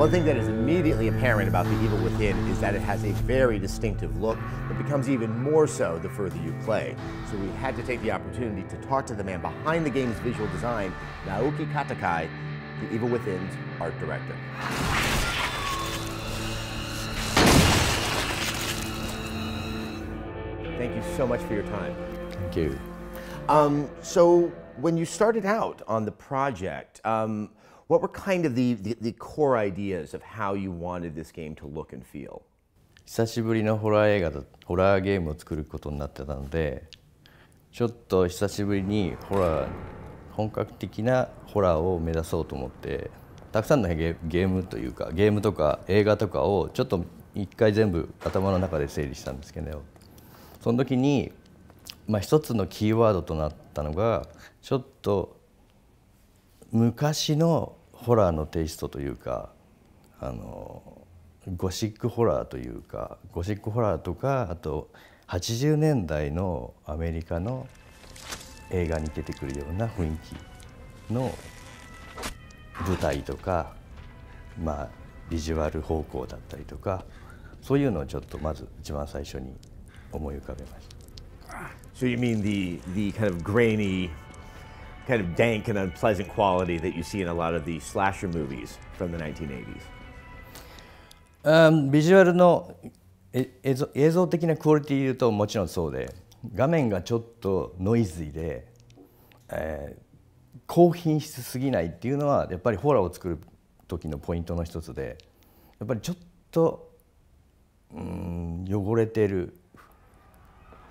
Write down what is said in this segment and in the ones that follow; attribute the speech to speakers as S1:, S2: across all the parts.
S1: One thing that is immediately apparent about The Evil Within is that it has a very distinctive look that becomes even more so the further you play. So we had to take the opportunity to talk to the man behind the game's visual design, Naoki Katakai, The Evil Within's art director. Thank you so much for your time. Thank you. Um, so when you started out on the project, um, what were kind of the, the, the core ideas of how you wanted this game to look and
S2: feel? 久しぶりのホラー映画とホラーゲームを作ることになってたのでちょっと久しぶりにホラー本格的なホラーを目指そうと思ってたくさんのゲゲームというかゲームとか映画とかをちょっと一回全部頭の中で整理したんですけどその時に、まあ、一つのキーワードとなったのがちょっと昔のホラーのテイストというかあのゴシックホラーというかゴシックホラーとかあと80年代のアメリカの映画に出てくるような雰囲気の舞台とか、まあ、ビジュアル方向だったりとかそういうのをちょっとまず一番最初に思い浮かべました。So
S1: you mean the, the kind of grainy kind of dank and unpleasant quality that you see
S2: in a lot of the slasher movies from the 1980s. うん、ビジュアルの映像映像的なクオリティでいうともちろんそうで画面がちょっとノイズイで、えー、高品質すぎないっていうのはやっぱりホラーを作る時のポイントの一つでやっぱりちょっと、うん、汚れてる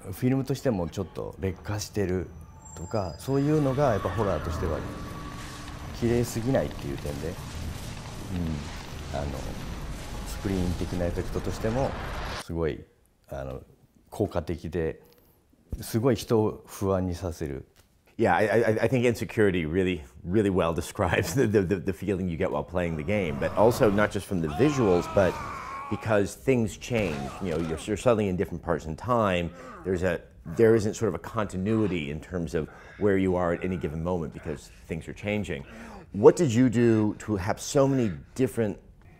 S2: フィルムとしてもちょっと劣化してるとかそういうのがやっぱホラーとしては綺麗すぎないっていう点で、うん、あのスクリーン的なエフェクトとしてもすごいあの効果的ですごい
S1: 人を不安にさせる。Yeah, I, I, I think insecurity really, really well describes the, the, the feeling you get while playing the game, but also not just from the visuals, but because things change. You know, you're, you're suddenly in different parts in time. There's a there isn't sort of a continuity in terms of where you are at any given moment because things are changing. What did you do to have so many different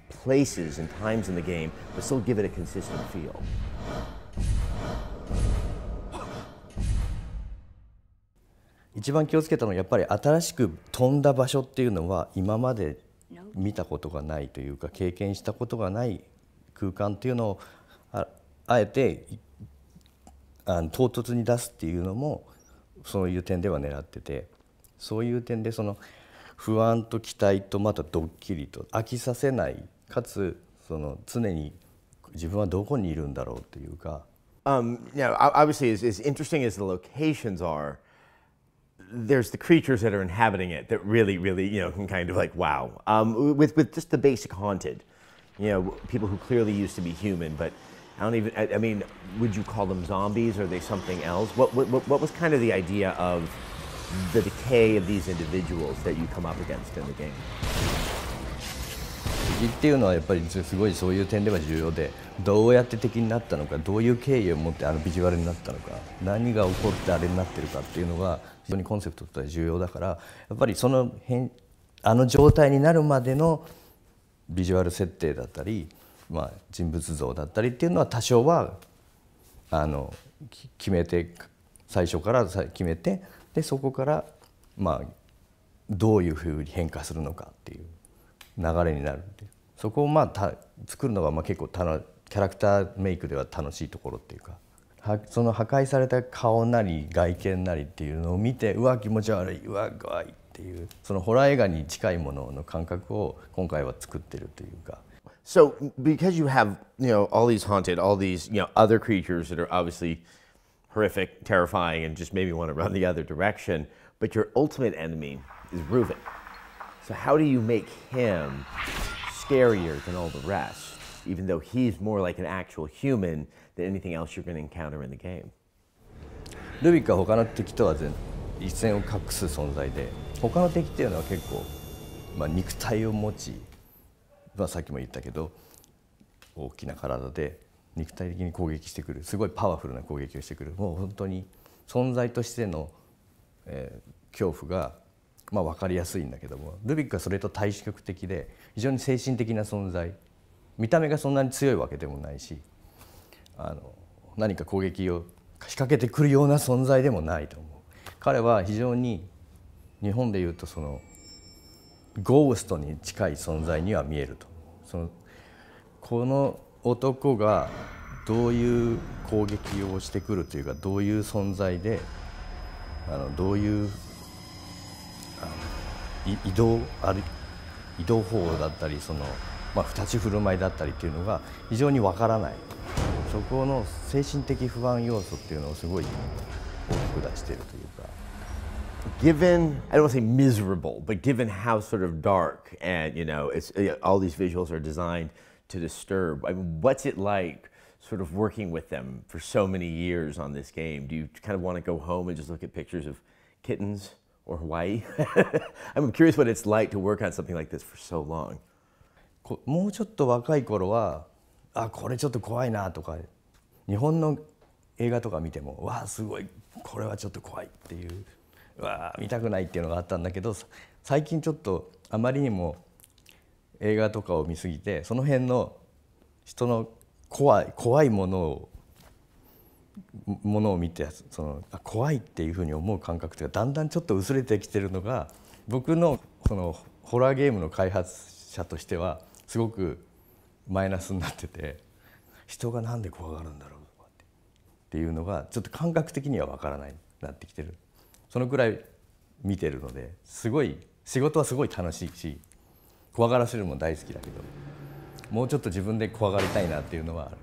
S1: places and times in the game, but
S2: still give it a consistent feel? 一番気をつけたのはやっぱり新しく飛んだ場所っていうのは今まで見たことがないというか経験したことがない空間っていうのをあえてあの唐突に出すっていうのもそういう点では狙っててそういう点でその不安と期待とまたドッキリと飽きさせないかつその常に自分はどこにいるんだろうというか。Um, you know, obviously, as, as interesting as the
S1: locations are, there's the creatures that are inhabiting it that really, really, you know, can kind of like wow. Um, with with just the basic haunted, You know, people who clearly used to be human, but I don't even, I, I mean, would you call them zombies? Or are they something else? What, what, what was kind of the idea of the decay of these individuals that you come up against in the game?
S2: っていうのはやっぱりすごいそういう点では重要でどうやって敵になったのかどういう経緯を持ってあのビジュアルになったのか何が起こってあれになってるかっていうのが非常にコンセプトとして重要だからやっぱりその変あの状態になるまでのビジュアル設定だったり、まあ、人物像だったりっていうのは多少はあの決めて最初から決めてでそこから、まあ、どういうふうに変化するのかっていう流れになるっていうそこをまあた作るのがまあ結構たのキャラクターメイクでは楽しいところっていうかはその破壊された顔なり外見なりっていうのを見てうわ気持ち悪いうわ怖いっていうそのホラー映画に近いものの感覚を今回は作ってるというか。So because you have
S1: you know all these haunted, all these you know other creatures that are obviously horrific, terrifying, and just maybe want to run the other direction, but your ultimate enemy is Reuven. So how do you make him scarier than all the rest, even though he's more like an actual human than anything else you're going to encounter in the game? ルビ
S2: ックは他の敵とは全一線を画す存在で他の敵っていうのは結構、まあ、肉体を持ち、まあ、さっきも言ったけど大きな体で肉体的に攻撃してくるすごいパワフルな攻撃をしてくるもう本当に存在としての、えー、恐怖が、まあ、分かりやすいんだけどもルビックはそれと対極的で非常に精神的な存在見た目がそんなに強いわけでもないしあの何か攻撃を仕掛けてくるような存在でもないと思う。彼は非常に日本でいうとそのゴーストに近い存在には見えるとそのこの男がどういう攻撃をしてくるというかどういう存在であのどういう移動ある移動方法だったりその、まあ、立ち振る舞いだったりっていうのが非常にわからないそこの精神的不安要素っていうのをすごい would I steer to, bro? Given, I don't want to say miserable, but given how sort
S1: of dark and, you know, it's, all these visuals are designed to disturb, I mean, what's it like sort of working with them for so many years on this game? Do you kind of want to go home and just look at pictures of kittens or Hawaii? I'm curious what it's like to
S2: work on something like this for so long. もうちょっと若い頃はあこれちょっと怖いなとか日本の映画とか見てもわあすごいこれはちょっと怖いっていううわ見たくないっていうのがあったんだけど最近ちょっとあまりにも映画とかを見すぎてその辺の人の怖い怖いものをものを見てその怖いっていうふうに思う感覚というかだんだんちょっと薄れてきてるのが僕のそのホラーゲームの開発者としてはすごくマイナスになってて人が何で怖がるんだろうっていうのがちょっと感覚的にはわからないなってきてるそのくらい見てるのですごい仕事はすごい楽しいし怖がらせるのも大好きだけどもうちょっと自分で怖がりたいなっていうのはある。